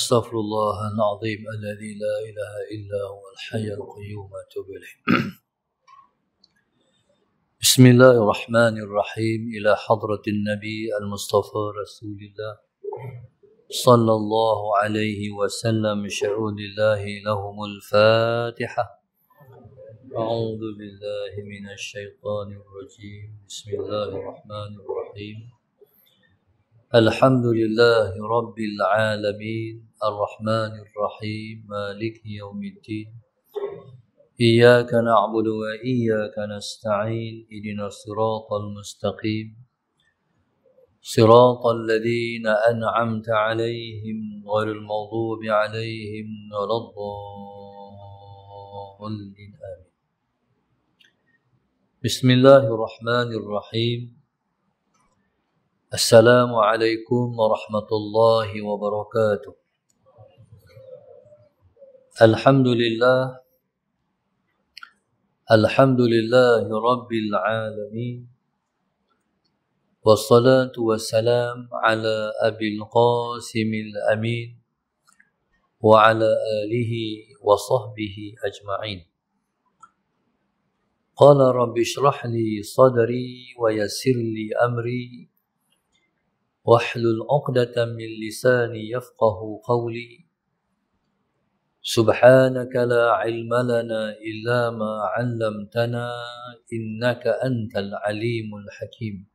أستغفر الله العظيم الذي لا إله إلا هو الحي القيوم أتوب إليه بسم الله الرحمن الرحيم إلى حضرة النبي المصطفى رسول الله صلى الله عليه وسلم شعون الله لهم الفاتحة أعوذ بالله من الشيطان الرجيم بسم الله الرحمن الرحيم الحمد لله رب العالمين الرحمن الرحيم مالك يوم الدين إياك نعبد وإياك نستعين إدنا الصراط المستقيم صراط الذين أنعمت عليهم غير المغضوب عليهم ولا الضالين آمين بسم الله الرحمن الرحيم السلام عليكم ورحمة الله وبركاته الحمد لله الحمد لله رب العالمين والصلاة والسلام على أبي القاسم الأمين وعلى آله وصحبه أجمعين قال رب اشرح لي صدري ويسر لي أمري واحلل عقدة من لساني يفقه قولي سبحانك لا علم لنا إلا ما علمتنا إنك أنت العليم الحكيم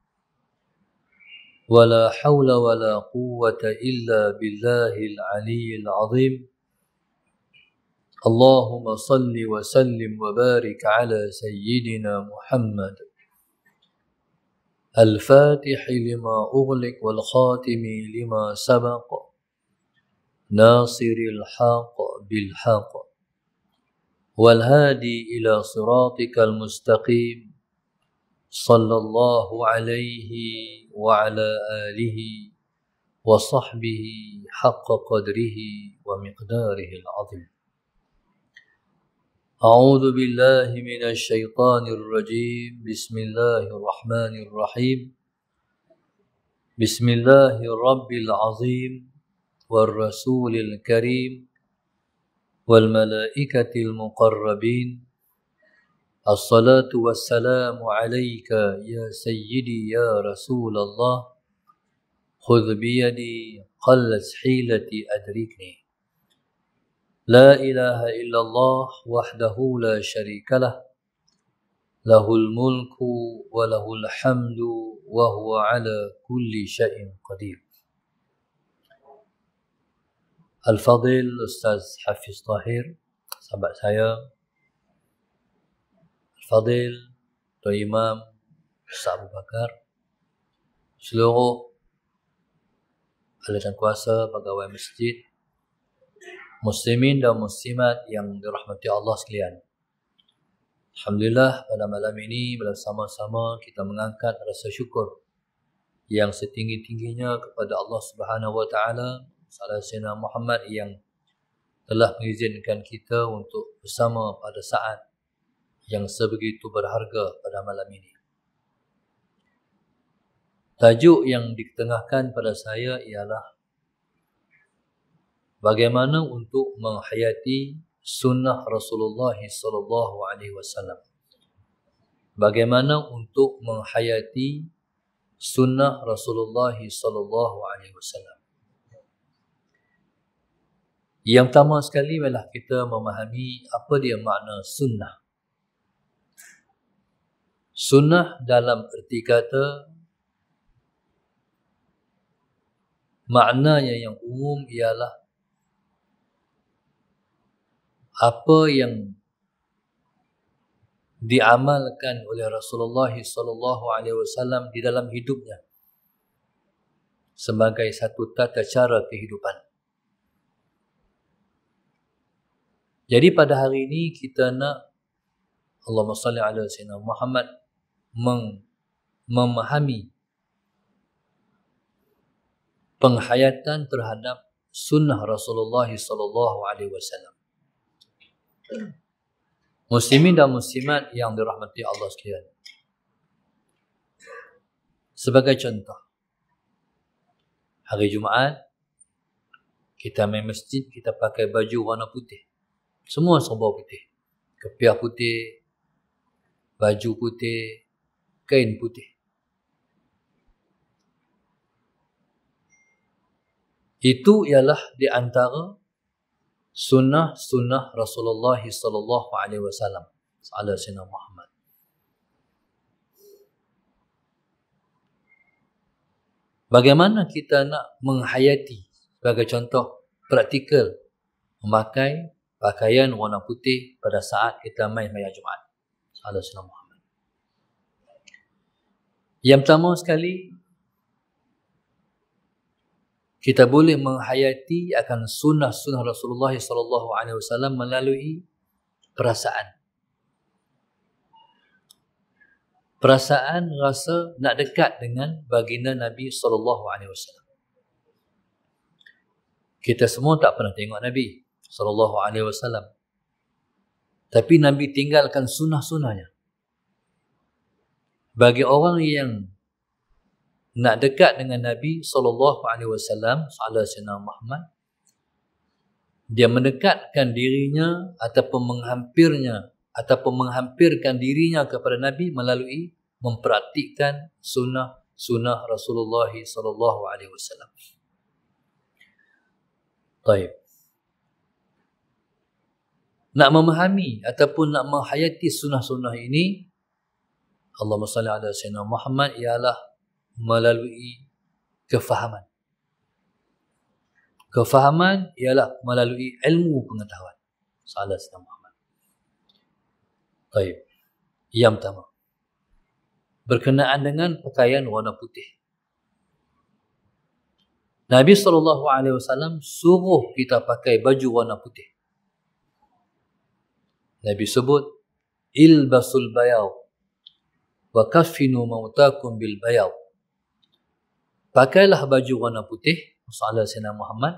ولا حول ولا قوة إلا بالله العلي العظيم اللهم صل وسلم وبارك على سيدنا محمد الفاتح لما أغلق والخاتم لما سبق ناصر الحق بالحق والهادي إلى صراطك المستقيم صلى الله عليه وعلى آله وصحبه حق قدره ومقداره العظيم أعوذ بالله من الشيطان الرجيم بسم الله الرحمن الرحيم بسم الله الرب العظيم والرسول الكريم والملائكة المقربين الصلاة والسلام عليك يا سيدي يا رسول الله خذ بيدي قلت حيلتي أدركني لا إله إلا الله وحده لا شريك له له الملك وله الحمد وهو على كل شيء قدير الفضيل أستاذ حفيظ طاهر سبع سايا الفضيل الإمام إمام أبو بكر سلوغو على تنكواسة بقوة مسجد muslimin dan muslimat yang dirahmati Allah sekalian. Alhamdulillah pada malam ini bersama-sama kita mengangkat rasa syukur yang setinggi-tingginya kepada Allah Subhanahu Wa Taala Sayyidina Muhammad yang telah mengizinkan kita untuk bersama pada saat yang sebegitu berharga pada malam ini. Tajuk yang diketengahkan pada saya ialah bagaimana untuk menghayati sunnah Rasulullah sallallahu alaihi wasallam bagaimana untuk menghayati sunnah Rasulullah sallallahu alaihi wasallam yang pertama sekali adalah kita memahami apa dia makna sunnah sunnah dalam erti kata maknanya yang umum ialah apa yang diamalkan oleh Rasulullah sallallahu alaihi wasallam di dalam hidupnya sebagai satu tata cara kehidupan. Jadi pada hari ini kita nak Allahumma salli ala sayyidina Muhammad meng, memahami penghayatan terhadap sunnah Rasulullah sallallahu alaihi wasallam. Muslimin dan muslimat yang dirahmati Allah sekalian. Sebagai contoh, hari Jumaat, kita main masjid, kita pakai baju warna putih. Semua serba putih. Kepiah putih, baju putih, kain putih. Itu ialah di antara sunnah-sunnah Rasulullah sallallahu alaihi wasallam ala sayyidina Muhammad. Bagaimana kita nak menghayati sebagai contoh praktikal memakai pakaian warna putih pada saat kita main maya Jumaat. Salam Muhammad. Yang pertama sekali, kita boleh menghayati akan sunnah-sunnah Rasulullah SAW melalui perasaan. Perasaan rasa nak dekat dengan baginda Nabi SAW. Kita semua tak pernah tengok Nabi SAW, Tapi Nabi tinggalkan sunnah-sunnahnya. Bagi orang yang nak dekat dengan Nabi saw. alaihi wasallam Muhammad dia mendekatkan dirinya ataupun menghampirnya ataupun menghampirkan dirinya kepada Nabi melalui mempraktikkan sunnah sunnah Rasulullah saw. alaihi Baik. Nak memahami ataupun nak menghayati sunnah-sunnah ini Allahumma salli ala sayyidina Muhammad ialah melalui kefahaman. Kefahaman ialah melalui ilmu pengetahuan. Salah Sayyidina Muhammad. Baik. Yang pertama. Berkenaan dengan pakaian warna putih. Nabi saw suruh kita pakai baju warna putih. Nabi sebut ilbasul bayaw wa kafinu mautakum bil bayaw pakailah baju warna putih sallallahu alaihi Muhammad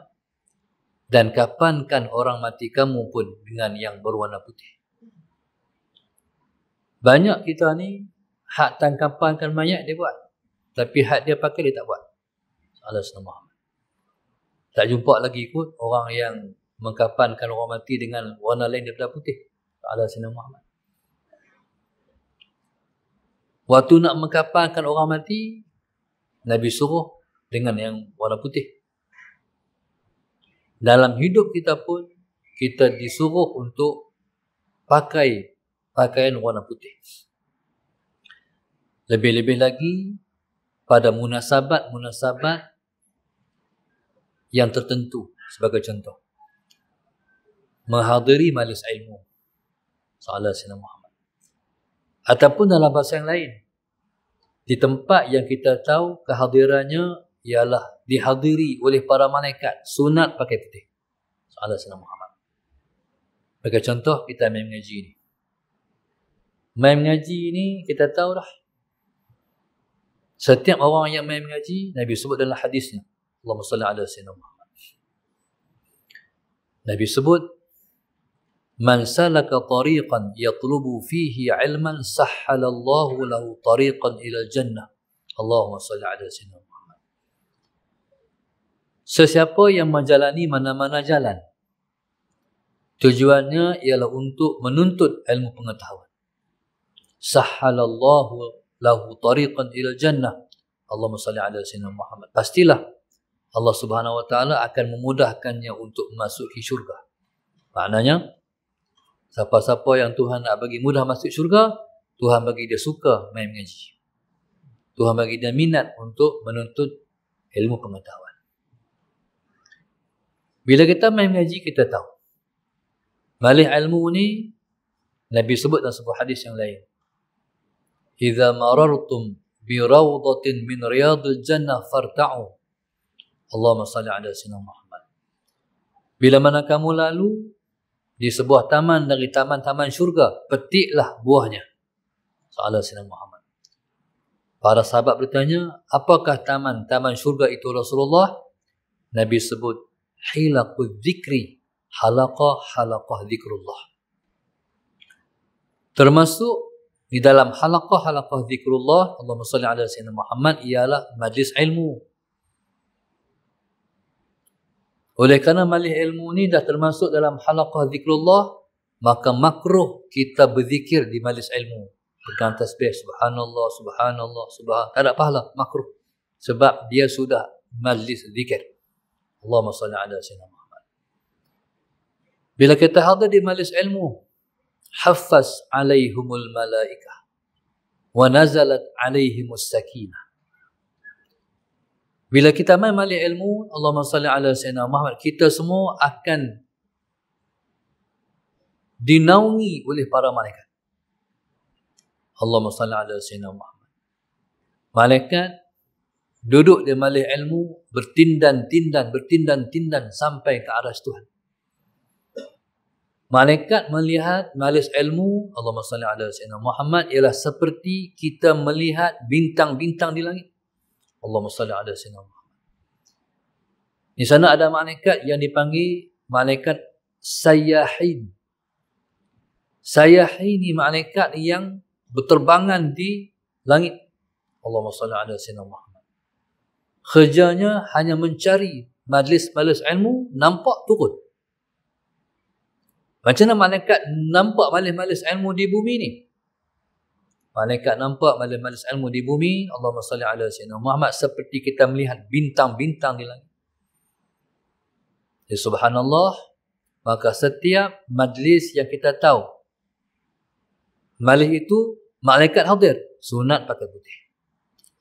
dan kapankan orang mati kamu pun dengan yang berwarna putih banyak kita ni hak tangkapankan mayat dia buat tapi hak dia pakai dia tak buat sallallahu alaihi Muhammad tak jumpa lagi ikut orang yang mengkapankan orang mati dengan warna lain daripada putih sallallahu alaihi Muhammad Waktu nak mengkapankan orang mati, Nabi suruh dengan yang warna putih. Dalam hidup kita pun kita disuruh untuk pakai pakaian warna putih. Lebih-lebih lagi pada munasabat-munasabat yang tertentu sebagai contoh menghadiri majlis ilmu salah sinar Muhammad ataupun dalam bahasa yang lain di tempat yang kita tahu kehadirannya ialah dihadiri oleh para malaikat sunat pakai putih sallallahu alaihi Muhammad bagi contoh kita main mengaji ni main mengaji ni kita tahu dah setiap orang yang main mengaji nabi sebut dalam hadisnya Allahumma salli ala sayyidina Muhammad Nabi sebut Man salaka tariqan yatlubu fihi ilman sahhalallahu lahu tariqan ila jannah. Allahumma salli ala sayyidina Muhammad. Sesiapa yang menjalani mana-mana jalan tujuannya ialah untuk menuntut ilmu pengetahuan. Sahhalallahu lahu tariqan ila jannah. Allahumma salli ala sayyidina Muhammad. Pastilah Allah Subhanahu wa taala akan memudahkannya untuk memasuki syurga. Maknanya Siapa-siapa yang Tuhan nak bagi mudah masuk syurga, Tuhan bagi dia suka main mengaji. Tuhan bagi dia minat untuk menuntut ilmu pengetahuan. Bila kita main mengaji, kita tahu. Malih ilmu ni, Nabi sebut dalam sebuah hadis yang lain. Iza marartum bi min riyadil jannah farta'u. Allahumma salli ala sinar Muhammad. Bila mana kamu lalu di sebuah taman dari taman-taman syurga petiklah buahnya sallallahu alaihi Muhammad para sahabat bertanya apakah taman-taman syurga itu Rasulullah Nabi sebut hilaqul zikri halaqa halaqah zikrullah termasuk di dalam halaqah halaqah zikrullah Allahumma salli ala sayyidina Muhammad ialah majlis ilmu Oleh kerana malih ilmu ni dah termasuk dalam halaqah zikrullah, maka makruh kita berzikir di malis ilmu. Pegang tasbih, subhanallah, subhanallah, subhanallah. Tak ada pahala, makruh. Sebab dia sudah malis zikir. Allahumma salli ala sayyidina Muhammad. Bila kita hadir di malis ilmu, hafaz alaihumul malaikah wa nazalat alaihimus sakinah. Bila kita main balik ilmu, Allahumma salli ala sayyidina Muhammad, kita semua akan dinaungi oleh para malaikat. Allahumma salli ala sayyidina Muhammad. Malaikat duduk di malih ilmu, bertindan-tindan, bertindan-tindan sampai ke arah Tuhan. Malaikat melihat malis ilmu Allahumma salli ala sayyidina Muhammad ialah seperti kita melihat bintang-bintang di langit. Allah Allahumma salli ala sayyidina Muhammad. Di sana ada malaikat yang dipanggil malaikat sayyahin. Sayyahin ini malaikat yang berterbangan di langit. Allah Allahumma salli ala sayyidina Muhammad. Kerjanya hanya mencari majlis-majlis ilmu nampak turun. Macam mana malaikat nampak majlis-majlis ilmu di bumi ni? Malaikat nampak majlis-majlis ilmu di bumi. Allahumma salli ala sayyidina Muhammad. Seperti kita melihat bintang-bintang di langit. Ya subhanallah. Maka setiap majlis yang kita tahu. Malaikat itu malaikat hadir. Sunat pakai putih.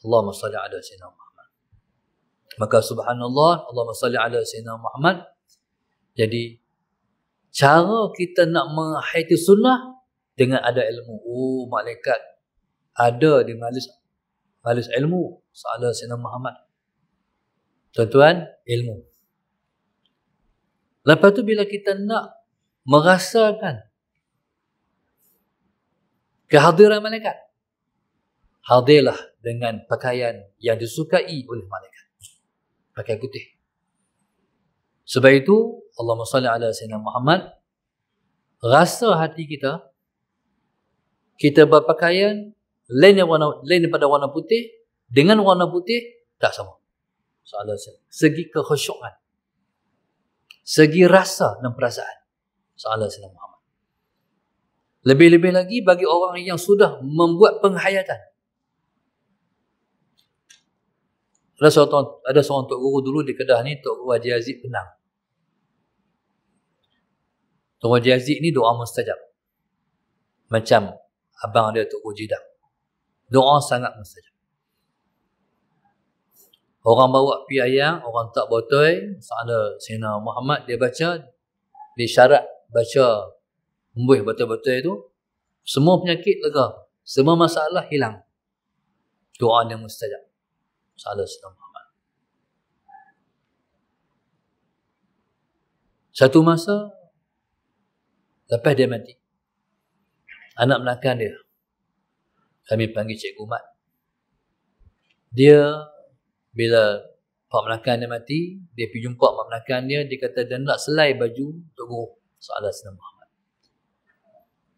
Allahumma salli ala sayyidina Muhammad. Maka subhanallah. Allahumma salli ala sayyidina Muhammad. Jadi cara kita nak menghayati sunnah dengan ada ilmu. Oh, malaikat ada di majlis majlis ilmu salah Sayyidina Muhammad tuan-tuan ilmu lepas tu bila kita nak merasakan kehadiran malaikat hadirlah dengan pakaian yang disukai oleh malaikat pakaian putih sebab itu Allah salli ala Sayyidina Muhammad rasa hati kita kita berpakaian lain yang warna lain daripada warna putih dengan warna putih tak sama. Soalan saya. Segi kekhusyukan. Segi rasa dan perasaan. Soalan saya Muhammad. Lebih-lebih lagi bagi orang yang sudah membuat penghayatan. Ada seorang, ada seorang Tok Guru dulu di Kedah ni, Tok Guru Haji Aziz Penang. Tok Guru Haji Aziz ni doa mustajab. Macam abang dia Tok Guru Jidang. Doa sangat mustajab. Orang bawa pi ayam, orang tak botol, sana Sina Muhammad dia baca dia syarat baca sembuh betul-betul itu semua penyakit lega, semua masalah hilang. Doa yang mustajab. Salah Sina Muhammad. Satu masa lepas dia mati anak belakang dia kami panggil Cikgu Mat. Dia bila Pak Melakan dia mati, dia pergi jumpa Pak Melakan dia, dia kata dia nak selai baju untuk guru soalan Sina Muhammad.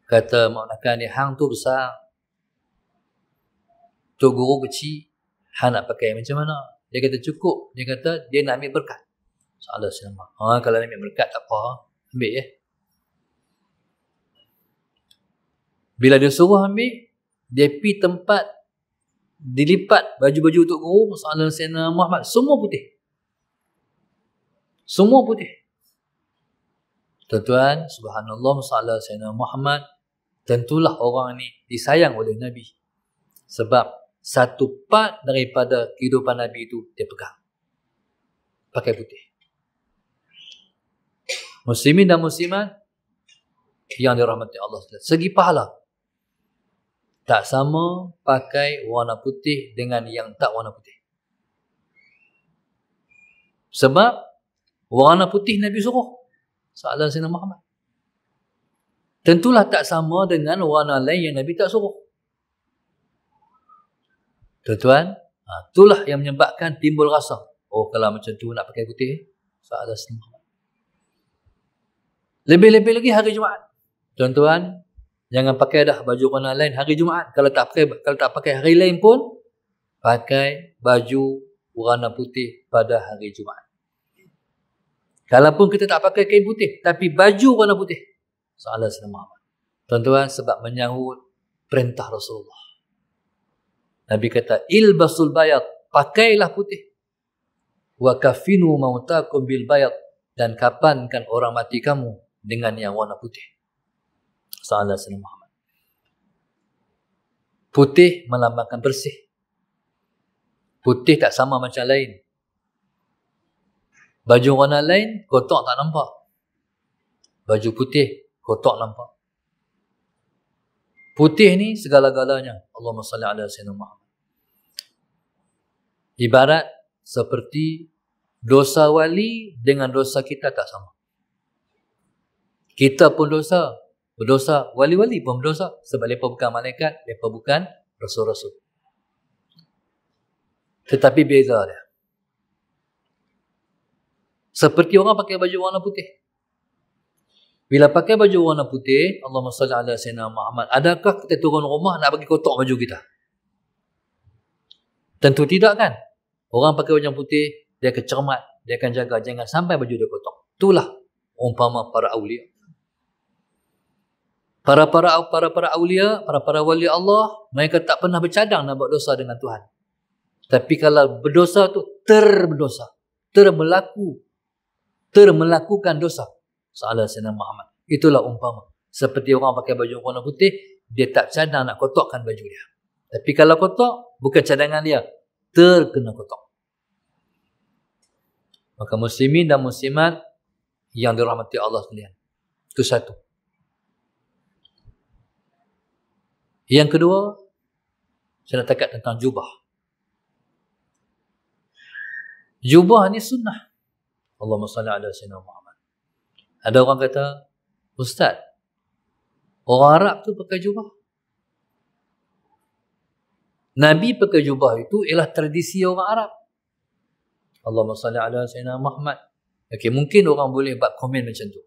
Kata Pak Melakan dia, hang tu besar. Tok guru kecil, hang nak pakai macam mana? Dia kata cukup. Dia kata dia nak ambil berkat. Soalan Sina Muhammad. Ha, kalau nak ambil berkat tak apa, ambil ya. Bila dia suruh ambil, dia pergi tempat dilipat baju-baju untuk guru masalah Sena Muhammad semua putih semua putih tuan-tuan subhanallah masalah Sena Muhammad tentulah orang ini disayang oleh Nabi sebab satu part daripada kehidupan Nabi itu dia pegang pakai putih muslimin dan muslimat yang dirahmati Allah segi pahala tak sama pakai warna putih dengan yang tak warna putih. Sebab warna putih Nabi suruh. Soalan Sina Muhammad. Tentulah tak sama dengan warna lain yang Nabi tak suruh. Tuan-tuan, ha, itulah yang menyebabkan timbul rasa. Oh, kalau macam tu nak pakai putih, soalan Sina Muhammad. Lebih-lebih lagi hari Jumaat. Tuan-tuan, Jangan pakai dah baju warna lain hari Jumaat. Kalau tak pakai kalau tak pakai hari lain pun pakai baju warna putih pada hari Jumaat. Kalaupun kita tak pakai kain putih tapi baju warna putih. Soalan selama Tuan-tuan sebab menyahut perintah Rasulullah. Nabi kata ilbasul bayat pakailah putih. Wa kafinu mautakum bil bayat dan kapankan orang mati kamu dengan yang warna putih sallallahu alaihi Muhammad. Putih melambangkan bersih. Putih tak sama macam lain. Baju warna lain kotak tak nampak. Baju putih kotak nampak. Putih ni segala-galanya. Allah salli ala sayyidina Muhammad. Ibarat seperti dosa wali dengan dosa kita tak sama. Kita pun dosa, berdosa, wali-wali pun berdosa sebab mereka bukan malaikat, mereka bukan rasul-rasul. Tetapi beza dia. Seperti orang pakai baju warna putih. Bila pakai baju warna putih, Allah salli ala sayyidina Muhammad, adakah kita turun rumah nak bagi kotak baju kita? Tentu tidak kan? Orang pakai baju putih, dia akan cermat, dia akan jaga jangan sampai baju dia kotak. Itulah umpama para awliya para para para para aulia, para para wali Allah, mereka tak pernah bercadang nak buat dosa dengan Tuhan. Tapi kalau berdosa tu terberdosa, termelaku, termelakukan dosa. Salah Sayyidina Muhammad. Itulah umpama. Seperti orang pakai baju warna putih, dia tak cadang nak kotorkan baju dia. Tapi kalau kotor, bukan cadangan dia. Terkena kotor. Maka muslimin dan muslimat yang dirahmati Allah sekalian. Itu satu. Yang kedua, saya nak cakap tentang jubah. Jubah ni sunnah. Allahumma salli ala sayyidina Muhammad. Ada orang kata, "Ustaz, orang Arab tu pakai jubah." Nabi pakai jubah itu ialah tradisi orang Arab. Allahumma salli ala sayyidina Muhammad. Okay, mungkin orang boleh buat komen macam tu.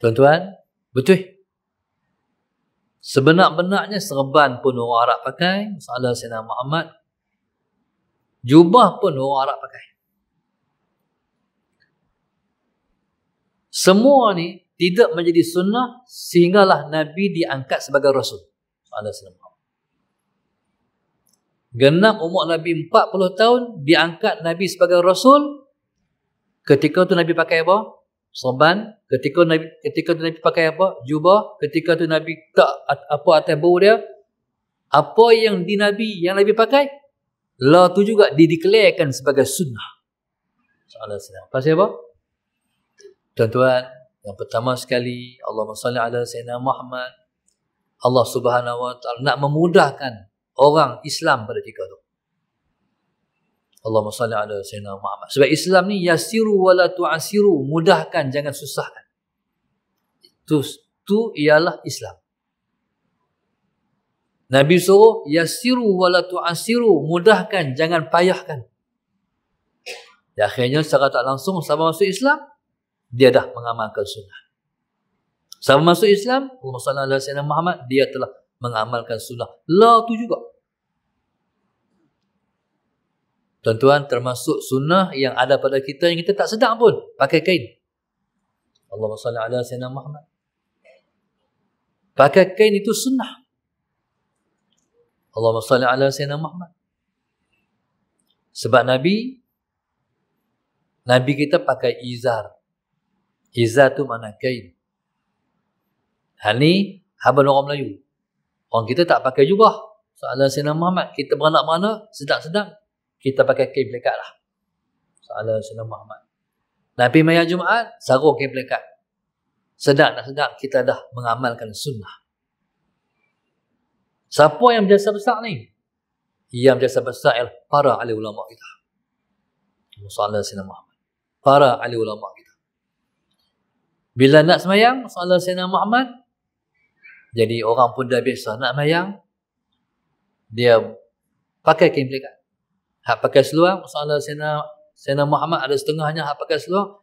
Tuan-tuan, betul? Sebenar-benarnya serban pun orang Arab pakai. Masalah Sina Muhammad. Jubah pun orang Arab pakai. Semua ni tidak menjadi sunnah sehinggalah Nabi diangkat sebagai Rasul. Masalah Sina Muhammad. Genap umur Nabi 40 tahun diangkat Nabi sebagai Rasul. Ketika tu Nabi pakai apa? Soban, ketika nabi ketika tu nabi pakai apa jubah ketika tu nabi tak apa atas bahu dia apa yang di nabi yang nabi pakai la tu juga dideklarkan sebagai sunnah sallallahu alaihi wasallam pasal apa tuan-tuan yang pertama sekali Allahumma salli ala sayyidina Muhammad Allah Subhanahu wa taala nak memudahkan orang Islam pada ketika itu Allahumma salli ala sayyidina Muhammad. Sebab Islam ni yasiru wa la tu'asiru, mudahkan jangan susahkan. Itu tu ialah Islam. Nabi suruh yasiru wa la tu'asiru, mudahkan jangan payahkan. Di ya, akhirnya secara tak langsung siapa masuk Islam, dia dah mengamalkan sunnah. Siapa masuk Islam, Allahumma salli ala sayyidina Muhammad, dia telah mengamalkan sunnah. La tu juga. Tuan-tuan termasuk sunnah yang ada pada kita yang kita tak sedang pun pakai kain. Allahumma salla ala sayyidina Muhammad. Pakai kain itu sunnah. Allahumma salla ala sayyidina Muhammad. Sebab Nabi Nabi kita pakai izar. Izar tu mana kain. Hal ni habal orang Melayu. Orang kita tak pakai juga. Soalan Sayyidina Muhammad. Kita beranak-beranak Sedang-sedang kita pakai kain pelikat lah. Soalan Sunnah Muhammad. Nabi Maya Jumaat, sarung kain pelikat. Sedap tak sedap, kita dah mengamalkan sunnah. Siapa yang berjasa besar ni? Yang berjasa besar ialah para alih ulama kita. Soalan Sunnah Muhammad. Para alih ulama kita. Bila nak semayang, soalan Sunnah Muhammad, jadi orang pun dah biasa nak semayang, dia pakai kain pelikat hak pakai seluar masalah sena sena Muhammad ada setengahnya hak pakai seluar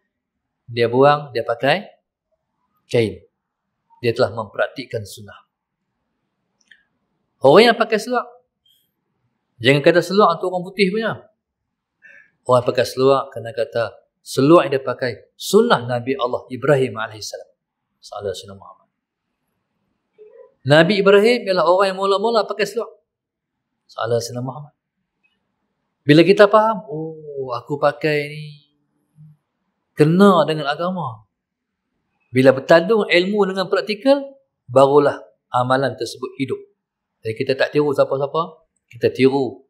dia buang dia pakai kain dia telah mempraktikkan sunnah orang yang pakai seluar jangan kata seluar untuk orang putih punya orang pakai seluar kena kata seluar yang dia pakai sunnah Nabi Allah Ibrahim alaihissalam masalah sena Muhammad Nabi Ibrahim ialah orang yang mula-mula pakai seluar. Salah Sina Muhammad. Bila kita faham, oh aku pakai ni kena dengan agama. Bila bertandung ilmu dengan praktikal, barulah amalan tersebut hidup. Jadi kita tak tiru siapa-siapa, kita tiru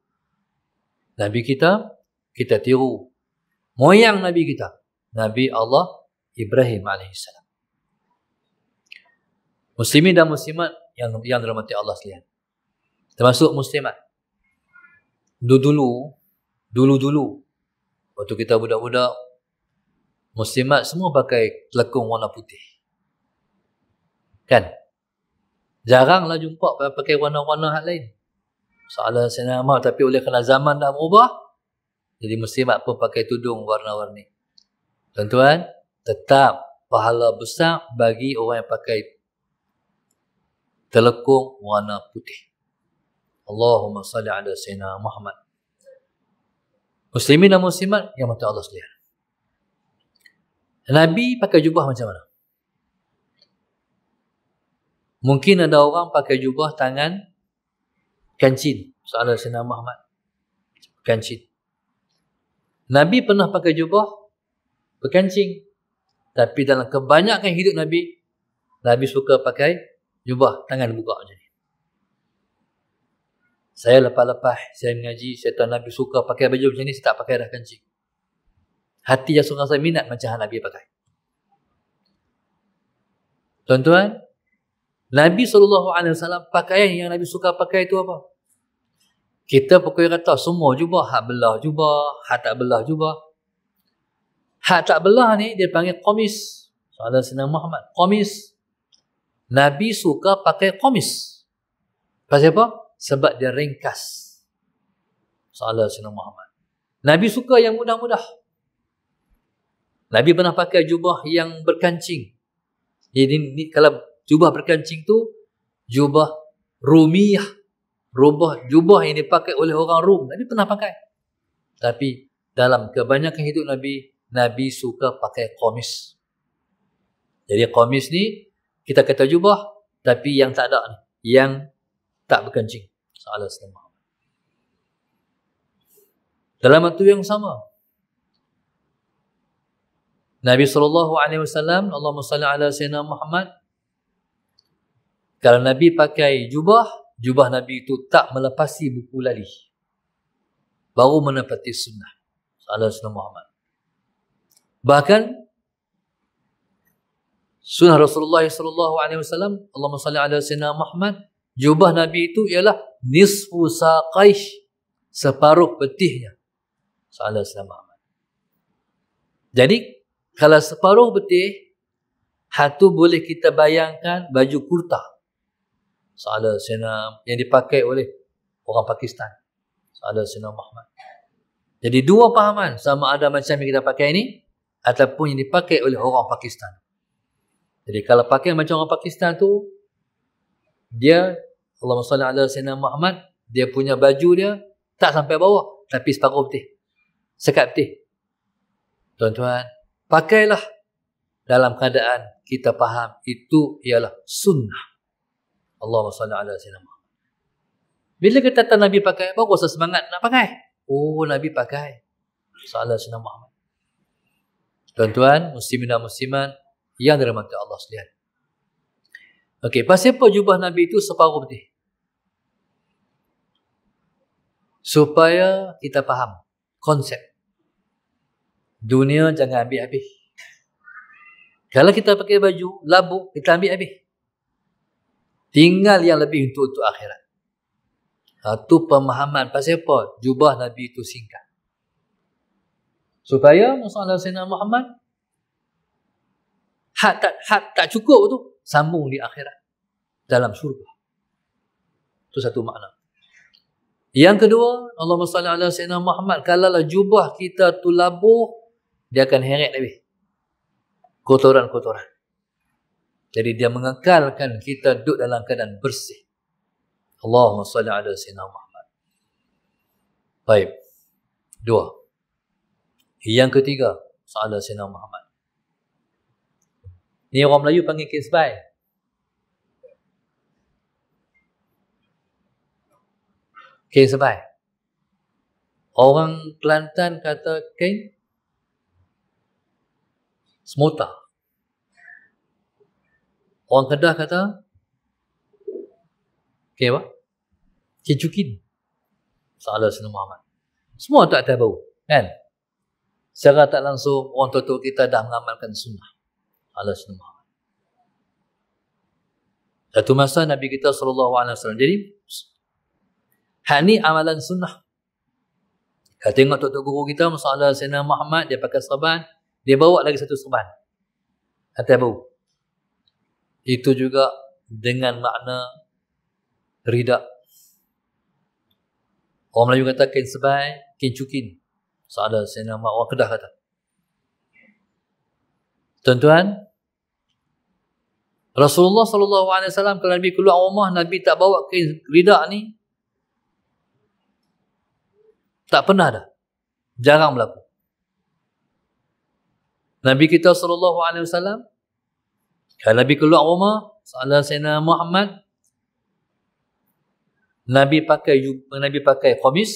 Nabi kita, kita tiru moyang Nabi kita, Nabi Allah Ibrahim AS. Muslimin dan muslimat yang yang dirahmati Allah sekalian. Termasuk muslimat. dulu Dulu, dulu-dulu waktu kita budak-budak muslimat semua pakai telekung warna putih kan jaranglah jumpa pakai warna-warna hal lain salah senama tapi oleh kerana zaman dah berubah jadi muslimat pun pakai tudung warna-warni tuan-tuan tetap pahala besar bagi orang yang pakai telekung warna putih Allahumma salli ala sayyidina Muhammad Muslimin dan muslimat yang mati Allah sekalian. Nabi pakai jubah macam mana? Mungkin ada orang pakai jubah tangan kancin. Soalan Sina Muhammad. Kancin. Nabi pernah pakai jubah berkancing. Tapi dalam kebanyakan hidup Nabi, Nabi suka pakai jubah tangan buka macam ni. Saya lepas-lepas, saya mengaji, saya tahu Nabi suka pakai baju macam ni, saya tak pakai dah kancing. Hati yang suka saya minat macam Nabi pakai. Tuan-tuan, Nabi SAW pakaian yang Nabi suka pakai itu apa? Kita pukul kata semua jubah, hak belah jubah, hak tak belah jubah. Hak tak belah ni dia panggil komis. Salah Sina Muhammad, komis. Nabi suka pakai komis. Pasal apa? sebab dia ringkas. Salah Sina Muhammad. Nabi suka yang mudah-mudah. Nabi pernah pakai jubah yang berkancing. Jadi ni, kalau jubah berkancing tu, jubah rumiah. Rubah jubah yang dipakai oleh orang rum. Nabi pernah pakai. Tapi dalam kebanyakan hidup Nabi, Nabi suka pakai komis. Jadi komis ni, kita kata jubah, tapi yang tak ada ni. Yang tak berkencing salah setengah dalam waktu yang sama Nabi sallallahu alaihi wasallam Allahumma salli ala sayyidina Muhammad kalau Nabi pakai jubah jubah Nabi itu tak melepasi buku lali baru menepati sunnah salah sunnah Muhammad bahkan sunnah Rasulullah saw. Allahumma salli ala sayyidina Muhammad jubah Nabi itu ialah nisfu saqaih separuh betihnya salah sama jadi kalau separuh betih hatu boleh kita bayangkan baju kurta salah senam yang dipakai oleh orang Pakistan salah senam Muhammad jadi dua pahaman sama ada macam yang kita pakai ini ataupun yang dipakai oleh orang Pakistan. Jadi kalau pakai macam orang Pakistan tu dia Allah salli ala Sayyidina Muhammad dia punya baju dia tak sampai bawah tapi separuh putih sekat putih tuan-tuan pakailah dalam keadaan kita faham itu ialah sunnah Allah salli ala Sayyidina Muhammad bila kita tahu Nabi pakai baru rasa semangat nak pakai oh Nabi pakai salli ala Sayyidina Muhammad tuan-tuan muslimin dan muslimat yang dirahmati Allah sekalian Okey, pasal apa jubah Nabi itu separuh putih? supaya kita faham konsep dunia jangan ambil habis kalau kita pakai baju labu kita ambil habis tinggal yang lebih untuk untuk akhirat satu pemahaman pasal apa jubah nabi itu singkat supaya Rasulullah Sayyidina Muhammad hak tak hak tak cukup tu sambung di akhirat dalam syurga itu satu makna yang kedua, Allahumma SWT ala Sayyidina Muhammad, kalaulah jubah kita tu labuh, dia akan heret lebih Kotoran-kotoran. Jadi dia mengekalkan kita duduk dalam keadaan bersih. Allahumma SWT ala Sayyidina Muhammad. Baik. Dua. Yang ketiga, Sayyidina Muhammad. Ni orang Melayu panggil kisbah. Kain sebai. Orang Kelantan kata kain semota. Orang Kedah kata kain apa? Kain cukin. Salah Sina Muhammad. Semua tak tahu bau. Kan? Secara tak langsung orang tua kita dah mengamalkan sunnah. Salah Sina Muhammad. Satu masa Nabi kita SAW. Jadi Hani amalan sunnah. Kalau tengok tok-tok guru kita, masalah sena Muhammad, dia pakai serban. Dia bawa lagi satu serban. Atas baru. Itu juga dengan makna rida. Orang Melayu kata kain sebai, kain cukin. Masalah sena Muhammad, kedah kata. Tuan-tuan, Rasulullah sallallahu alaihi wasallam kalau Nabi keluar rumah Nabi tak bawa kain rida ni tak pernah dah. Jarang berlaku. Nabi kita sallallahu alaihi wasallam kalau Nabi keluar rumah sallallahu sayyidina Muhammad Nabi pakai Nabi pakai komis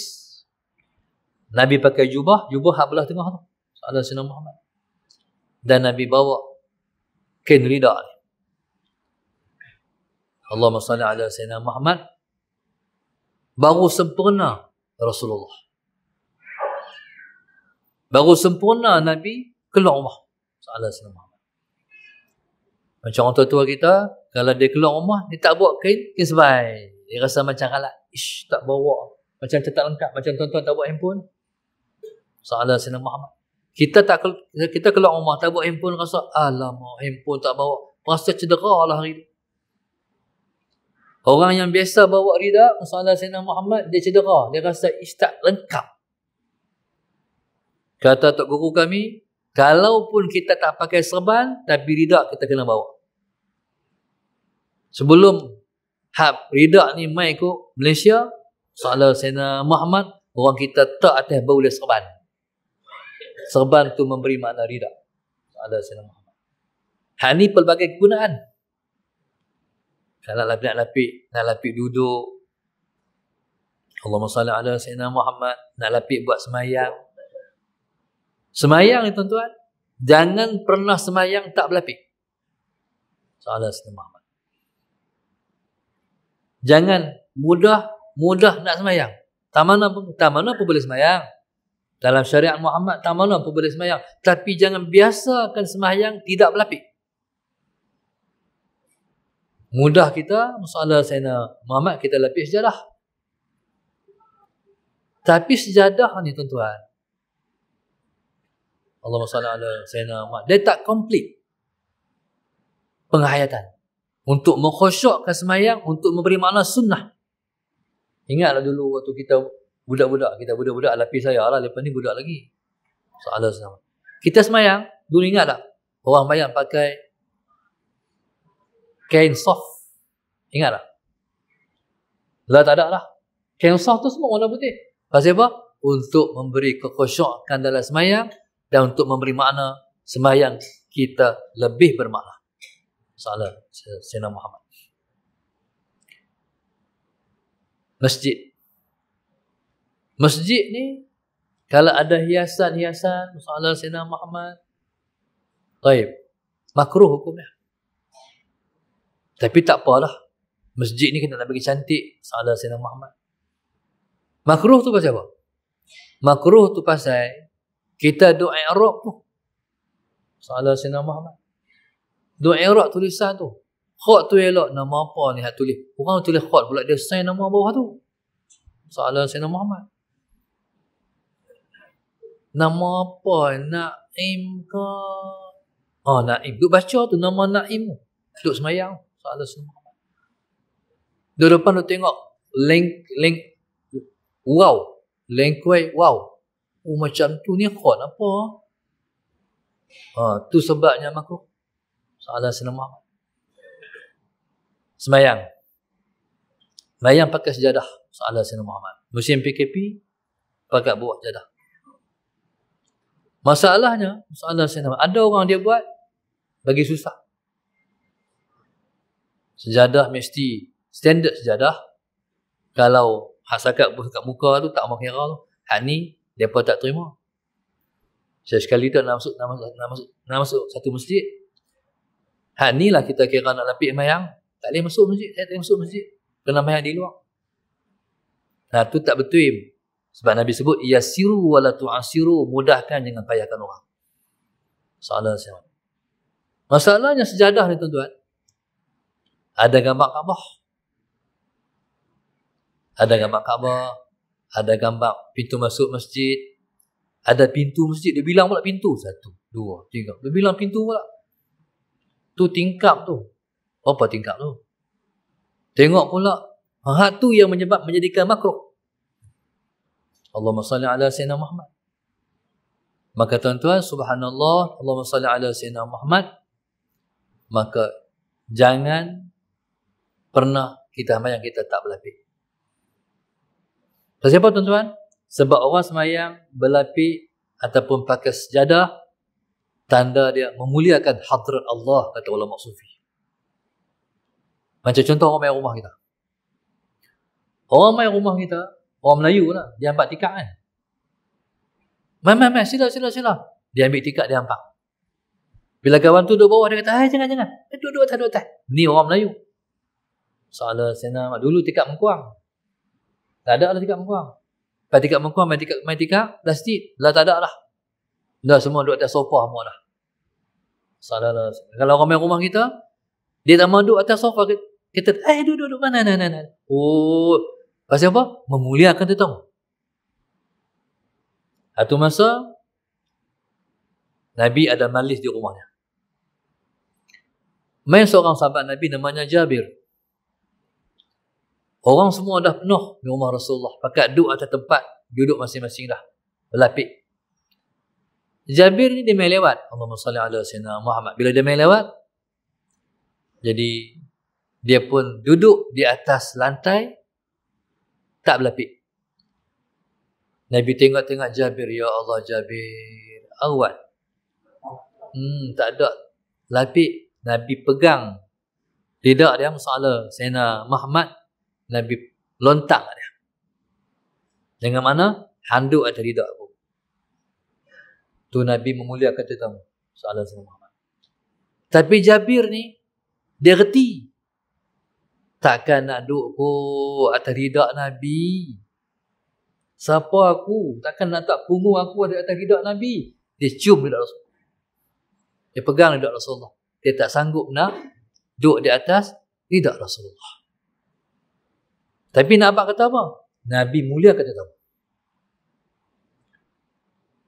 Nabi pakai jubah jubah hak belah tengah tu sallallahu sayyidina Muhammad dan Nabi bawa kain rida Allahumma salli ala sayyidina Muhammad baru sempurna Rasulullah Baru sempurna Nabi keluar rumah. Salah Macam orang tua-tua kita, kalau dia keluar rumah, dia tak buat kain, kain sebai. Dia rasa macam ralat. Ish, tak bawa. Macam tetap lengkap. Macam tuan-tuan tak buat handphone. Salah Sina Muhammad. Kita tak kita keluar rumah, tak buat handphone, rasa alamak, handphone tak bawa. Rasa cedera lah hari ini. Orang yang biasa bawa rida, Masalah Sayyidina Muhammad, dia cedera. Dia rasa istat lengkap. Kata Tok Guru kami, kalaupun kita tak pakai serban, tapi ridak kita kena bawa. Sebelum hab ridak ni mai ke Malaysia, Salah Sena Muhammad, orang kita tak atas bau dia serban. Serban tu memberi makna ridak. Salah Sena Muhammad. Hal ni pelbagai kegunaan. Kalau lapik lapik, nak lapik duduk. Allahumma salli ala Sena Muhammad. Nak lapik buat semayang. Semayang itu tuan-tuan, jangan pernah semayang tak berlapik. Soalan Sayyidina Muhammad. Jangan mudah-mudah nak semayang. Tak mana, pun, tak mana pun boleh semayang. Dalam syariat Muhammad, tak mana pun boleh semayang. Tapi jangan biasakan semayang tidak berlapik. Mudah kita, masalah Sayyidina Muhammad, kita lapis sejadah. Tapi sejadah ni tuan-tuan, Allah SWT ala Sayyidina Ahmad. Dia tak complete penghayatan. Untuk mengkhosyokkan semayang, untuk memberi makna sunnah. Ingatlah dulu waktu kita budak-budak, kita budak-budak lapis saya lah, lepas ni budak lagi. Soalan sama. Kita semayang, dulu ingat tak? Orang bayang pakai kain soft. Ingat tak? Dah tak ada lah. Kain soft tu semua warna putih. Pasal apa? Untuk memberi kekosyokan dalam semayang, dan untuk memberi makna semayang kita lebih bermakna. Salam, Sayyidina Muhammad. Masjid. Masjid ni, kalau ada hiasan-hiasan, Salam, Sayyidina Muhammad, baik, makruh hukumnya. Tapi tak apalah. Masjid ni kita nak bagi cantik, Salam, Sayyidina Muhammad. Makruh tu pasal apa? Makruh tu pasal kita doa Arab tu. Salah Sina Muhammad. Kan? Doa Arab tulisan tu. Khot tu elok nama apa ni hak tulis. Orang tulis khot pula dia sign nama bawah tu. Salah nama Muhammad. Kan? Nama apa Naim ke? Oh ah, nak im tu baca tu nama nak Naim. Duk semayang. Salah nama Muhammad. Kan? Duk depan duk tengok. Link, link. Wow. Link way, wow. Oh macam tu ni khot apa? Ha, tu sebabnya makro. Soalan senama. Semayang. Semayang pakai sejadah. Soalan senama Muhammad. Musim PKP, pakai buah sejadah. Masalahnya, soalan Muhammad Ada orang dia buat, bagi susah. Sejadah mesti standard sejadah. Kalau hak sakat kat muka tu, tak mau kira tu. Hak ni, mereka tak terima. Saya sekali tak nak masuk, nak masuk, nak masuk, nak masuk satu masjid. Ha, lah kita kira nak lapik mayang. Tak boleh masuk masjid. Saya tak masuk masjid. Kena mayang di luar. Ha, tu tak betul. Sebab Nabi sebut, Yasiru wala tu'asiru, mudahkan jangan payahkan orang. Salah saya. Masalahnya sejadah ni tuan-tuan. Ada gambar Kaabah. Ada gambar Kaabah ada gambar pintu masuk masjid ada pintu masjid dia bilang pula pintu satu dua tiga dia bilang pintu pula tu tingkap tu apa tingkap tu tengok pula hak ha, tu yang menyebab menjadikan makruh Allahumma salli ala sayyidina Muhammad maka tuan-tuan subhanallah Allahumma salli ala sayyidina Muhammad maka jangan pernah kita bayang kita tak berlapis sebab siapa tuan-tuan? Sebab orang semayang berlapik ataupun pakai sejadah, tanda dia memuliakan hadrat Allah kata ulama sufi. Macam contoh orang main rumah kita. Orang main rumah kita, orang Melayu lah, dia ambil tikat kan. Main, main, main, sila, sila, sila. Dia ambil tikat, dia ambil. Bila kawan tu duduk bawah, dia kata, hai, jangan, jangan. Eh, duduk, duduk, duduk, duduk. Ni orang Melayu. Salah, senang. Dulu tikat mengkuang. Tak ada lah tingkat mengkuang. Lepas tingkat mengkuang, main tingkat, main tingkat, plastik, dah tak ada lah. Dah semua duduk atas sofa semua lah. Salah lah. Kalau orang main rumah kita, dia tak mahu duduk atas sofa, kita, eh duduk, duduk, mana, mana, mana. Oh, pasal apa? Memuliakan tetamu. Satu masa, Nabi ada malis di rumahnya. Main seorang sahabat Nabi namanya Jabir. Orang semua dah penuh di rumah Rasulullah. Pakat duduk atas tempat, duduk masing-masing dah. Berlapik. Jabir ni dia main lewat. Allahumma salli ala sayyidina Muhammad. Bila dia main lewat, jadi dia pun duduk di atas lantai, tak berlapik. Nabi tengok-tengok Jabir, Ya Allah Jabir, awal. Hmm, tak ada lapik. Nabi pegang. Tidak dia masalah. Sayyidina Muhammad Nabi lontak dia. Dengan mana? Handuk atau ridak aku. Tu Nabi memuliakan tu tamu. Soalan Muhammad. Tapi Jabir ni, dia reti. Takkan nak duduk aku atas ridak Nabi. Siapa aku? Takkan nak tak punggung aku ada atas ridak Nabi. Dia cium ridak Rasulullah. Dia pegang ridak Rasulullah. Dia tak sanggup nak duduk di atas ridak Rasulullah. Tapi nak abang kata apa? Nabi mulia kata tahu.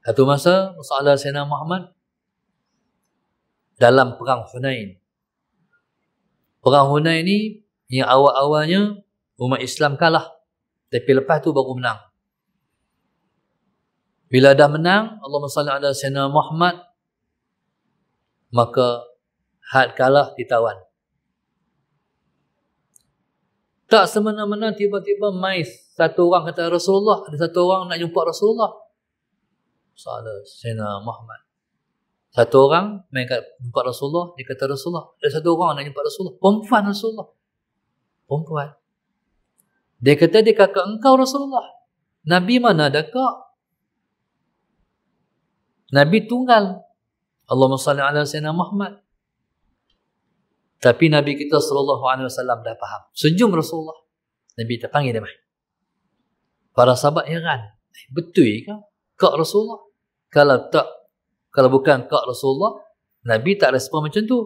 Satu masa, masalah Sayyidina Muhammad dalam perang Hunain. Perang Hunain ni yang awal-awalnya umat Islam kalah. Tapi lepas tu baru menang. Bila dah menang, Allah SWT ala Sayyidina Muhammad maka had kalah ditawan. Tak semena-mena tiba-tiba mai satu orang kata Rasulullah. Ada satu orang nak jumpa Rasulullah. Salah Sina Muhammad. Satu orang mai kat jumpa Rasulullah. Dia kata Rasulullah. Ada satu orang nak jumpa Rasulullah. Perempuan Rasulullah. Perempuan. Dia kata dia kakak engkau Rasulullah. Nabi mana ada kak? Nabi tunggal. Allahumma salli ala Sina Muhammad. Tapi Nabi kita sallallahu alaihi wasallam dah faham. Senyum Rasulullah. Nabi terpanggil dia mai. Para sahabat heran. Eh, betul ke? Kak Rasulullah. Kalau tak kalau bukan kak Rasulullah, Nabi tak respon macam tu.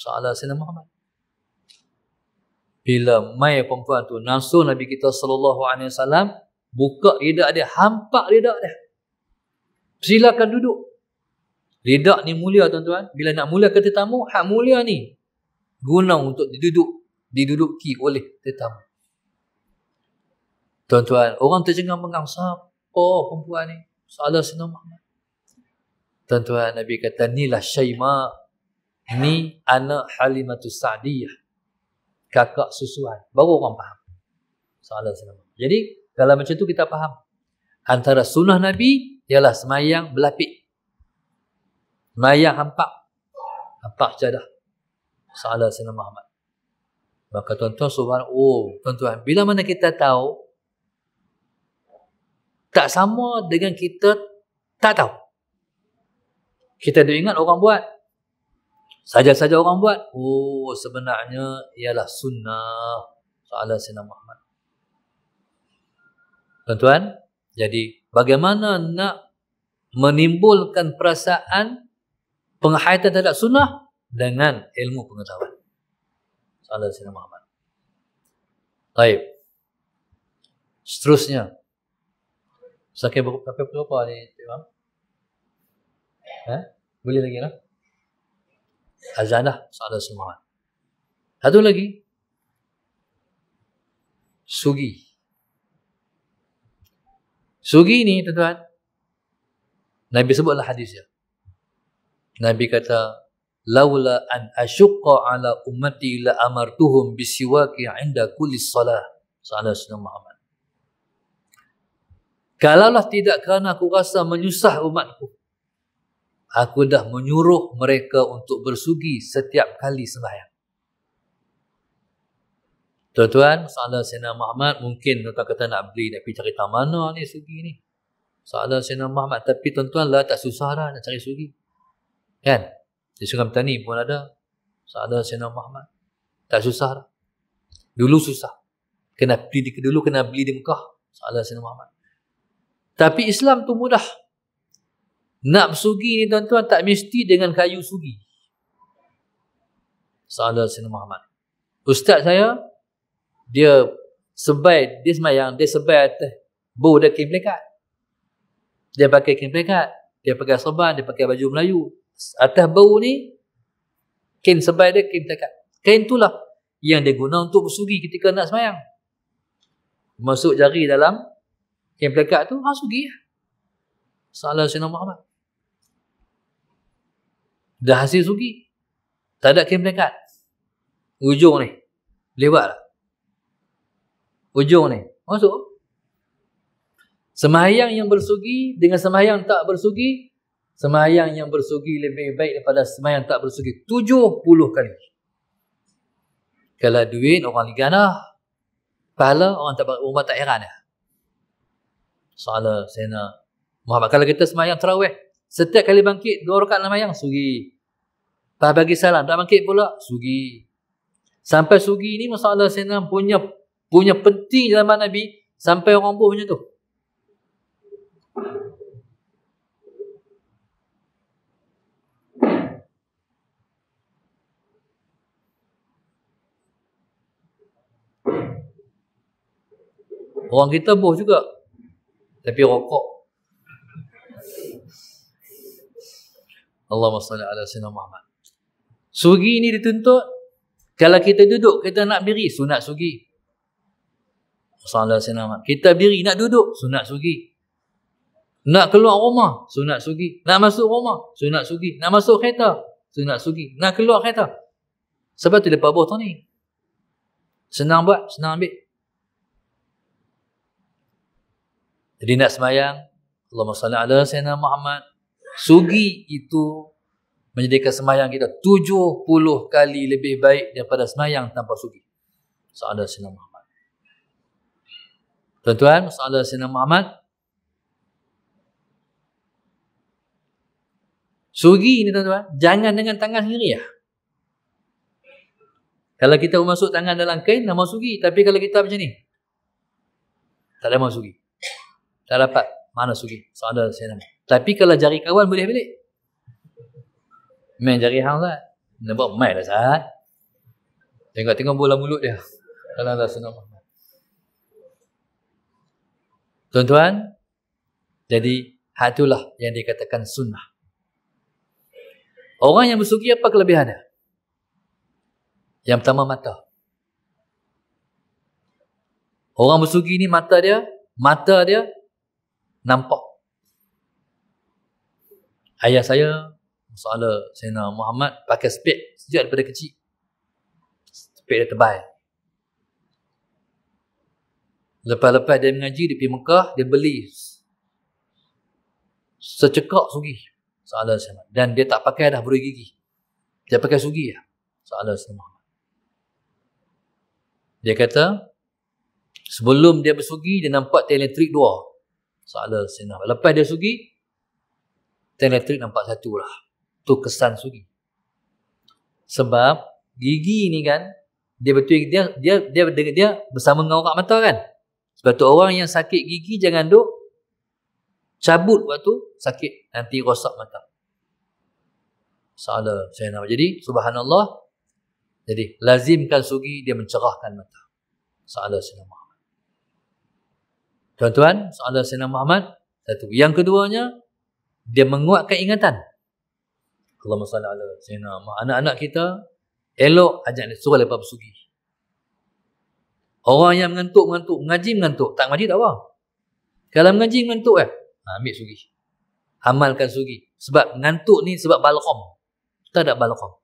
Soalan Sayyidina Muhammad. Bila mai perempuan tu, langsung Nabi kita sallallahu alaihi wasallam buka lidah dia, hampak lidah dia. Silakan duduk. Lidah ni mulia tuan-tuan. Bila nak mulia kata tamu, hak mulia ni guna untuk diduduk diduduki oleh tetamu. Tuan-tuan, orang tercengang-mengang siapa perempuan ni? Salah Sina Muhammad. Tuan-tuan, Nabi kata, ni lah Syaima, ni anak Halimatus Sa'diyah. Kakak susuan. Baru orang faham. Salah Sina Jadi, kalau macam tu kita faham. Antara sunnah Nabi, ialah semayang berlapik. Semayang hampak. Hampak jadah salah Sayyidina Muhammad. Maka tuan-tuan subhanallah, oh tuan-tuan, bila mana kita tahu, tak sama dengan kita tak tahu. Kita ada ingat orang buat. Saja-saja orang buat. Oh, sebenarnya ialah sunnah. Soalan Sina Muhammad. Tuan-tuan, jadi bagaimana nak menimbulkan perasaan penghayatan terhadap sunnah? dengan ilmu pengetahuan. Salah Sina Muhammad. Baik. Seterusnya. Sakit berapa apa ni, Cik Ha? Boleh lagi lah. Azan lah. Salah Sina Muhammad. Satu lagi. Sugi. Sugi ni, tuan-tuan. Nabi sebutlah hadis dia. Nabi kata, laula an asyqa ala ummati la amartuhum bisiwaki inda kulli salah sallallahu Muhammad kalaulah tidak kerana aku rasa menyusah umatku aku dah menyuruh mereka untuk bersugi setiap kali sembahyang Tuan-tuan, soalan Sina Muhammad mungkin tuan-tuan kata nak beli, nak pergi cerita mana ni sugi ni. Soalan Sina Muhammad, tapi tuan-tuan lah tak susah dah nak cari sugi. Kan? Di Sungai Petani pun ada. Ada Sena Muhammad. Tak susah dah. Dulu susah. Kena beli di, dulu kena beli di Mekah. Ada Sena Muhammad. Tapi Islam tu mudah. Nak sugi ni tuan-tuan tak mesti dengan kayu sugi. Salah Sina Muhammad. Ustaz saya, dia sebaik, dia semayang, dia sebaik atas bau dia kain pelikat. Dia pakai kain pelikat. Dia pakai soban dia pakai baju Melayu atas bau ni kain sebai dia kain takat kain itulah yang dia guna untuk bersugi ketika nak semayang masuk jari dalam kain pelakat tu ha sugi lah salah Sina Muhammad dah hasil sugi tak ada kain pelakat ujung ni lewat lah ujung ni masuk Semayang yang bersugi dengan semayang tak bersugi Semayang yang bersugi lebih baik daripada semayang tak bersugi. tujuh puluh kali. Kalau duit orang ligana, pahala orang tak berubah tak heran. Salah, sena. Muhammad, kalau kita semayang terawih, setiap kali bangkit, dua rakan semayang, sugi. Tak bagi salam, tak bangkit pula, sugi. Sampai sugi ni, masalah sena punya punya penting dalam Nabi, sampai orang pun punya tu. Orang kita boh juga. Tapi rokok. Allahumma salli ala sayyidina Muhammad. Sugi ini dituntut kalau kita duduk kita nak berdiri sunat sugi. Sallallahu alaihi wasallam. Kita berdiri nak duduk sunat sugi. Nak keluar rumah sunat sugi. Nak masuk rumah sunat sugi. Nak masuk kereta sunat sugi. Nak keluar kereta. Sebab tu lepas bawah tu ni. Senang buat, senang ambil. Jadi nak semayang, Allahumma salli ala Sayyidina Muhammad. Sugi itu menjadikan semayang kita 70 kali lebih baik daripada semayang tanpa sugi. Sa'ala Sayyidina Muhammad. Tuan-tuan, Sa'ala Sayyidina Muhammad. Sugi ini tuan-tuan, jangan dengan tangan sendiri ya. Kalau kita masuk tangan dalam kain, nama sugi. Tapi kalau kita macam ni, tak ada nama sugi. Tak dapat. Mana sugi? Soalan saya nama. Tapi kalau jari kawan boleh pilih. Main jari hang lah. Nak buat main lah sahat. Tengok-tengok bola mulut dia. Kalau dah senang mahmat. Tuan-tuan. Jadi, hatulah yang dikatakan sunnah. Orang yang bersugi apa kelebihannya? Yang pertama mata. Orang bersugi ni mata dia, mata dia nampak ayah saya Masa'ala Sayyidina Muhammad pakai spek sejak daripada kecil. Spek dia tebal. Lepas-lepas dia mengaji, dia pergi Mekah, dia beli secekak sugi. Masa'ala Sayyidina Dan dia tak pakai dah berui gigi. Dia pakai sugi lah. Masa'ala Sayyidina Muhammad. Dia kata, sebelum dia bersugi, dia nampak telentrik dua soalan senang. Lepas dia sugi, tang elektrik nampak satu lah. Tu kesan sugi. Sebab gigi ni kan, dia betul dia dia dia dia, dia bersama dengan orang mata kan. Sebab tu orang yang sakit gigi jangan duk cabut waktu sakit nanti rosak mata. Salah saya jadi subhanallah. Jadi lazimkan sugi dia mencerahkan mata. Salah saya Tuan-tuan, soalan Sayyidina Muhammad, satu. Yang keduanya, dia menguatkan ingatan. Kalau masalah ala Sayyidina Anak-anak kita, elok ajak dia surah lepas bersugi. Orang yang mengantuk, mengantuk, mengaji, mengantuk. Tak mengaji, tak apa. Kalau mengaji, mengantuk eh. Ha, ambil sugi. Amalkan sugi. Sebab mengantuk ni sebab balqam. Tak ada balqam.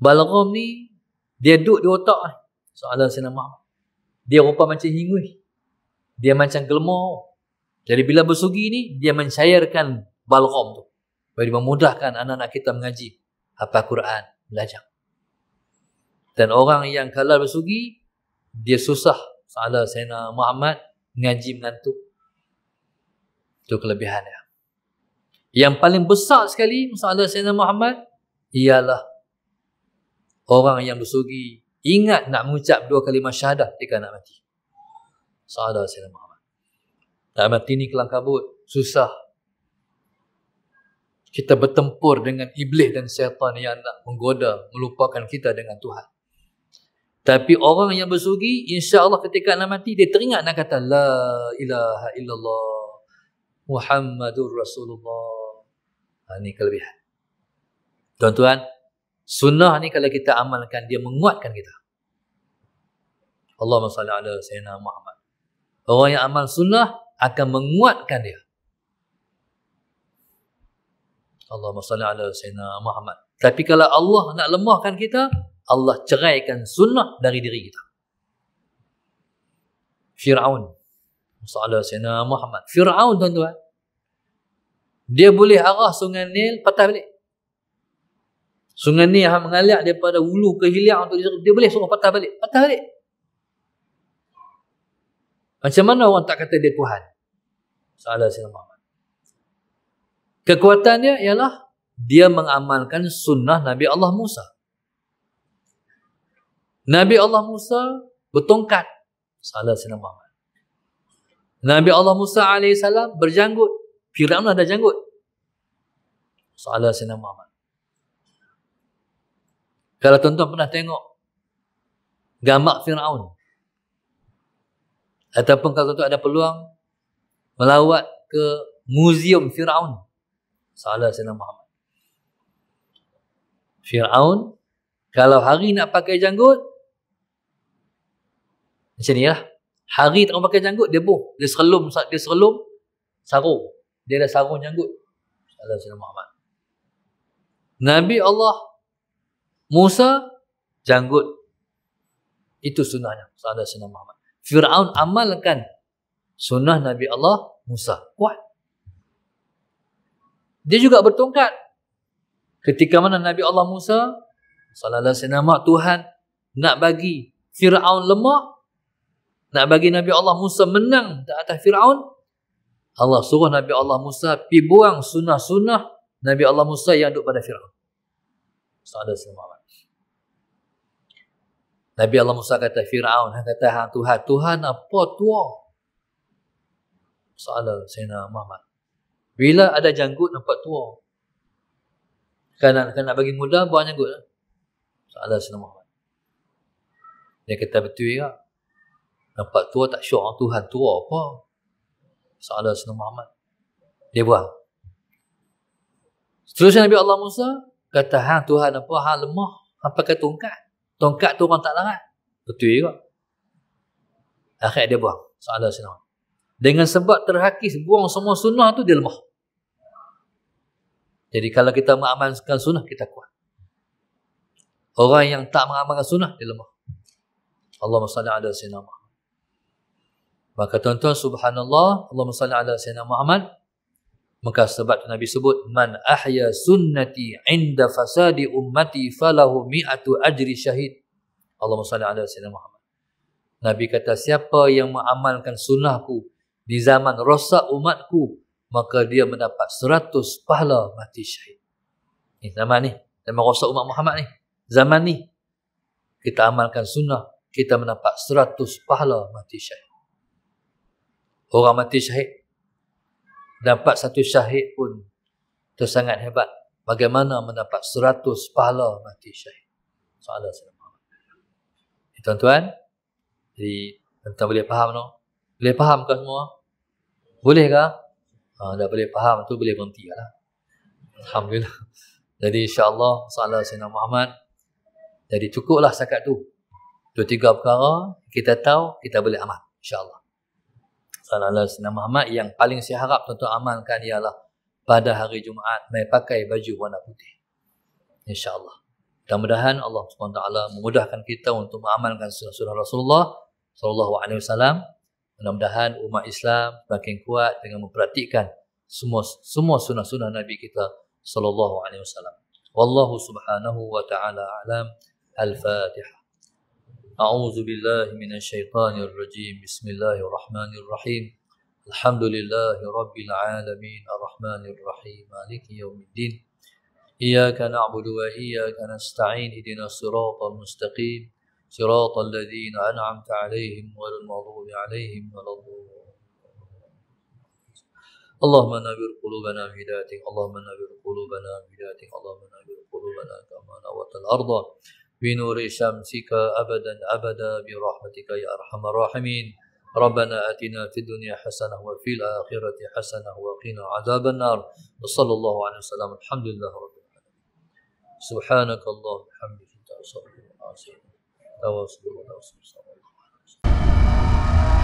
Balqam ni, dia duduk di otak. Soalan Sayyidina Muhammad. Dia rupa macam hingui dia macam gelemau. Jadi bila bersugi ini, dia mencairkan balkom tu. Jadi memudahkan anak-anak kita mengaji. Apa Quran, belajar. Dan orang yang kalah bersugi, dia susah. Salah Sayyidina Muhammad, mengaji mengantuk. Itu kelebihannya. Yang paling besar sekali, Salah Sayyidina Muhammad, ialah orang yang bersugi, ingat nak mengucap dua kalimah syahadah, dia nak mati. Sa'adah Sayyidina Muhammad. Dan mati ni kelam kabut. Susah. Kita bertempur dengan iblis dan syaitan yang nak menggoda, melupakan kita dengan Tuhan. Tapi orang yang bersugi, insyaAllah ketika nak mati, dia teringat nak kata, La ilaha illallah, Muhammadur Rasulullah. Ha, ini kelebihan. Tuan-tuan, sunnah ni kalau kita amalkan, dia menguatkan kita. Allahumma salli ala Sayyidina Muhammad. Orang yang amal sunnah akan menguatkan dia. Allahumma salli ala sayyidina Muhammad. Tapi kalau Allah nak lemahkan kita, Allah ceraikan sunnah dari diri kita. Fir'aun. Masalah Sayyidina Muhammad. Fir'aun tuan-tuan. Dia boleh arah sungai Nil patah balik. Sungai Nil yang mengalir daripada hulu ke hilang untuk dia, dia boleh suruh patah balik. Patah balik. Macam mana orang tak kata dia Tuhan? Salah Sayyidina Muhammad. Kekuatannya ialah dia mengamalkan sunnah Nabi Allah Musa. Nabi Allah Musa bertongkat. Salah Sayyidina Muhammad. Nabi Allah Musa AS berjanggut. Fir'aunlah ada janggut. Salah Sayyidina Muhammad. Kalau tuan-tuan pernah tengok gambar Fir'aun. Ataupun kalau tu ada peluang melawat ke Museum Fir'aun. Salah Sayyidina Muhammad. Fir'aun, kalau hari nak pakai janggut, macam ni lah. Hari tak nak pakai janggut, dia boh. Dia serlum, dia serlum, sarung. Dia dah sarung janggut. Salah Sayyidina Muhammad. Nabi Allah, Musa, janggut. Itu sunnahnya. Salah Sayyidina Muhammad. Fir'aun amalkan sunnah Nabi Allah Musa. Kuat. Dia juga bertungkat. Ketika mana Nabi Allah Musa, salallahu senama Tuhan nak bagi Fir'aun lemah, nak bagi Nabi Allah Musa menang di atas Fir'aun, Allah suruh Nabi Allah Musa pi buang sunnah-sunnah Nabi Allah Musa yang duduk pada Fir'aun. Salallahu alaihi wasallam. Nabi Allah Musa kata Fir'aun. Dia kata ha, Tuhan. Tuhan apa tua? Soalan Sayyidina Muhammad. Bila ada janggut nampak tua? Kalau kan nak, bagi muda buat janggut. Eh? Soalan Sayyidina Muhammad. Dia kata betul juga. Ya? Nampak tua tak syok ah, Tuhan tua apa? Soalan Sayyidina Muhammad. Dia buat. Seterusnya Nabi Allah Musa kata ha, Tuhan apa? Hang lemah. Hang pakai tongkat. Tongkat tu orang tak larat. Betul juga. Akhir dia buang. Soalan sunnah. Dengan sebab terhakis buang semua sunnah tu dia lemah. Jadi kalau kita mengamalkan sunnah kita kuat. Orang yang tak mengamalkan sunnah dia lemah. Allahumma salli ala sayyidina Maka tuan-tuan subhanallah, Allahumma salli ala sayyidina Muhammad. Maka sebab Nabi sebut man ahya sunnati inda fasadi ummati falahu mi'atu ajri syahid. Allahumma salli ala sayyidina Muhammad. Nabi kata siapa yang mengamalkan sunnahku di zaman rosak umatku maka dia mendapat seratus pahala mati syahid. Ni zaman ni. Zaman rosak umat Muhammad ni. Zaman ni. Kita amalkan sunnah. Kita mendapat seratus pahala mati syahid. Orang mati syahid dapat satu syahid pun itu sangat hebat. Bagaimana mendapat seratus pahala mati syahid. Soalan saya. Eh, tuan-tuan, jadi tuan-tuan boleh faham no? Boleh faham ke semua? Bolehkah? ke? Ha, dah boleh faham tu boleh berhenti lah. Alhamdulillah. Jadi insyaAllah Allah Sayyidina Muhammad. Jadi cukuplah sekat tu. Dua tiga perkara kita tahu kita boleh amal. InsyaAllah sallallahu alaihi wasallam Muhammad yang paling saya harap tuan amalkan ialah pada hari Jumaat mai pakai baju warna putih. Insya-Allah. Mudah-mudahan Allah SWT memudahkan kita untuk mengamalkan sunnah Rasulullah sallallahu alaihi wasallam. Mudah-mudahan umat Islam makin kuat dengan memperhatikan semua semua sunnah-sunnah Nabi kita sallallahu alaihi wasallam. Wallahu subhanahu wa ta'ala alam. Al-Fatihah. أعوذ بالله من الشيطان الرجيم بسم الله الرحمن الرحيم الحمد لله رب العالمين الرحمن الرحيم مالك يوم الدين إياك نعبد وإياك نستعين اهدنا الصراط المستقيم صراط الذين أنعمت عليهم غير المغضوب عليهم ولا الضالين اللهم نبر قلوبنا بهدايتك اللهم نبر قلوبنا بهدايتك اللهم نبر قلوبنا كما نوت الأرض بنور شمسك أبدا أبدا برحمتك يا أرحم الراحمين ربنا آتنا في الدنيا حسنة وفي الآخرة حسنة وقنا عذاب النار وصلى الله عليه وسلم الحمد لله رب العالمين سبحانك اللهم وبحمدك أنت أستغفرك وأتوب إليك